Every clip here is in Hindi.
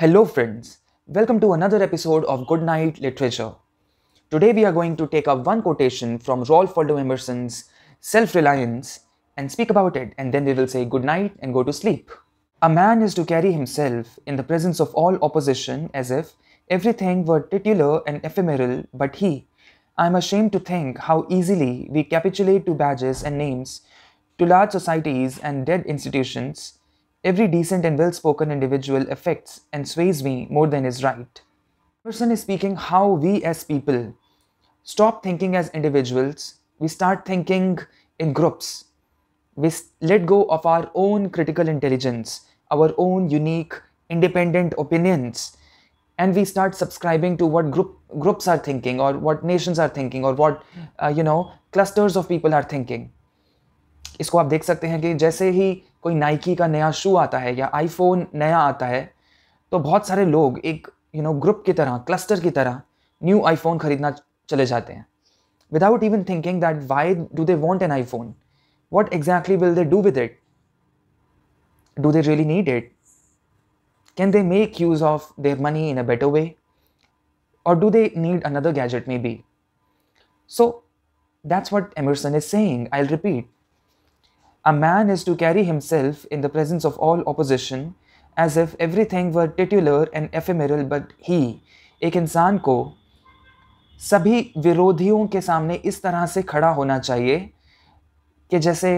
Hello, friends. Welcome to another episode of Good Night Literature. Today, we are going to take up one quotation from Rolf Waldo Emerson's Self Reliance and speak about it, and then we will say good night and go to sleep. A man is to carry himself in the presence of all opposition as if everything were titular and ephemeral but he. I am ashamed to think how easily we capitulate to badges and names, to large societies and dead institutions Every decent and well spoken individual affects and sways me more than is right. Person is speaking how we as people stop thinking as individuals, we start thinking in groups. We let go of our own critical intelligence, our own unique, independent opinions, and we start subscribing to what group groups are thinking or what nations are thinking or what uh, you know clusters of people are thinking इसको आप देख सकते हैं कि जैसे ही कोई नाइकी का नया शू आता है या आईफोन नया आता है तो बहुत सारे लोग एक यू नो ग्रुप की तरह क्लस्टर की तरह न्यू आईफोन खरीदना चले जाते हैं without even thinking that why do they want an iPhone what exactly will they do with it do they really need it can they make use of their money in a better way और do they need another gadget maybe so that's what Emerson is saying I repeat A man is to carry himself in the presence of all opposition as if everything were titular and ephemeral but he एक इंसान को सभी विरोधियों के सामने इस तरह से खड़ा होना चाहिए कि जैसे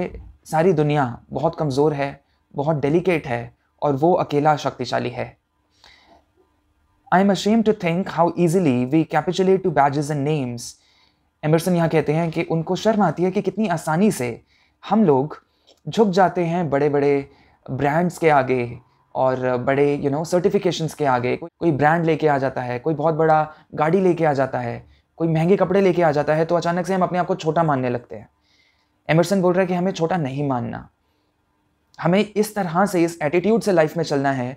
सारी दुनिया बहुत कमज़ोर है बहुत डेलिकेट है और वो अकेला शक्तिशाली है I am ashamed to think how easily we capitulate to badges and names Emerson यहाँ कहते हैं कि उनको शर्म आती है कि कितनी आसानी से हम लोग झुक जाते हैं बड़े बड़े ब्रांड्स के आगे और बड़े यू नो सर्टिफिकेशंस के आगे कोई कोई ब्रांड लेके आ जाता है कोई बहुत बड़ा गाड़ी लेके आ जाता है कोई महंगे कपड़े लेके आ जाता है तो अचानक से हम अपने आप को छोटा मानने लगते हैं एमरसन बोल रहा है कि हमें छोटा नहीं मानना हमें इस तरह से इस एटीट्यूड से लाइफ में चलना है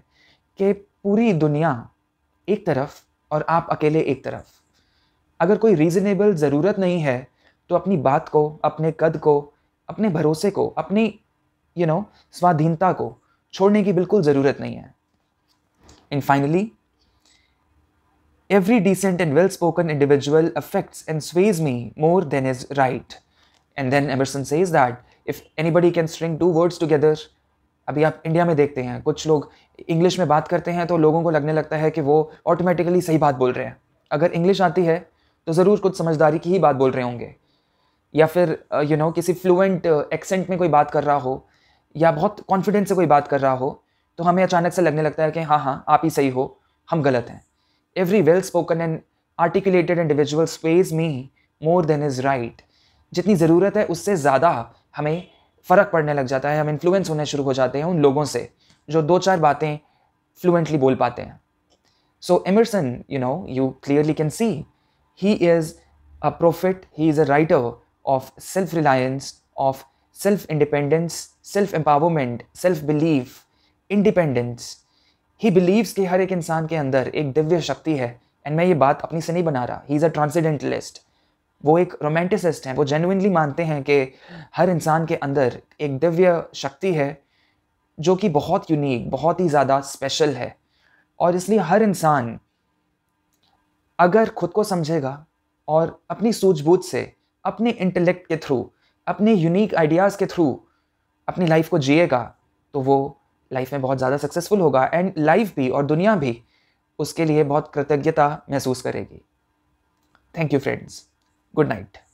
कि पूरी दुनिया एक तरफ और आप अकेले एक तरफ अगर कोई रीज़नेबल ज़रूरत नहीं है तो अपनी बात को अपने कद को अपने भरोसे को अपनी यू नो स्वाधीनता को छोड़ने की बिल्कुल ज़रूरत नहीं है and finally every decent and well spoken individual individual affects sways me more than is right and then then says that if anybody can string two words together, अभी आप इंडिया में देखते हैं कुछ लोग इंग्लिश में बात करते हैं तो लोगों को लगने लगता है कि वो ऑटोमेटिकली सही बात बोल रहे हैं अगर इंग्लिश आती है तो ज़रूर कुछ समझदारी की ही बात बोल रहे होंगे या फिर you uh, know you know, किसी फ्लुएंट एक्सेंट uh, में कोई बात कर रहा हो या बहुत कॉन्फिडेंस से कोई बात कर रहा हो तो हमें अचानक से लगने लगता है कि हाँ हाँ आप ही सही हो हम गलत हैं every well spoken and articulated individual स्पेज me more than is right जितनी ज़रूरत है उससे ज़्यादा हमें फ़र्क पड़ने लग जाता है हम इन्फ्लुएंस होने शुरू हो जाते हैं उन लोगों से जो दो चार बातें फ्लुएंटली बोल पाते हैं so Emerson you know you clearly can see he is a prophet he is a writer of self reliance of self independence self empowerment self belief, independence he believes कि हर एक इंसान के अंदर एक दिव्य शक्ति है एंड मैं ये बात अपनी से नहीं बना रहा ही इज़ अ ट्रांसेंडेंटलिस्ट वो एक रोमांटिसिस्ट हैं वो जेनुइनली मानते हैं कि हर इंसान के अंदर एक दिव्य शक्ति है जो कि बहुत यूनिक बहुत ही ज़्यादा स्पेशल है और इसलिए हर इंसान अगर खुद को समझेगा और अपनी सूझबूझ से अपने इंटेलेक्ट के थ्रू अपने यूनिक आइडियाज़ के थ्रू अपनी लाइफ को जिएगा तो वो लाइफ में बहुत ज़्यादा सक्सेसफुल होगा एंड लाइफ भी और दुनिया भी उसके लिए बहुत कृतज्ञता महसूस करेगी thank you friends good night